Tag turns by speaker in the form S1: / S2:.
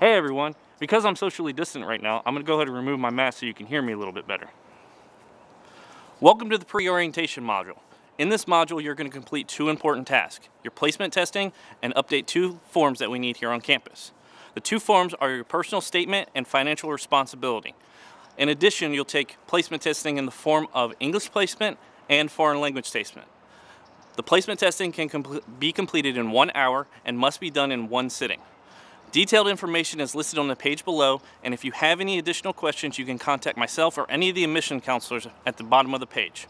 S1: Hey everyone, because I'm socially distant
S2: right now, I'm gonna go ahead and remove my mask so you can hear me a little bit better. Welcome to the pre-orientation module. In this module, you're gonna complete two important tasks, your placement testing and update two forms that we need here on campus. The two forms are your personal statement and financial responsibility. In addition, you'll take placement testing in the form of English placement and foreign language placement. The placement testing can be completed in one hour and must be done in one sitting. Detailed information is listed on the page below, and if you have any additional questions, you can contact myself or any of the admission counselors at the bottom of the page.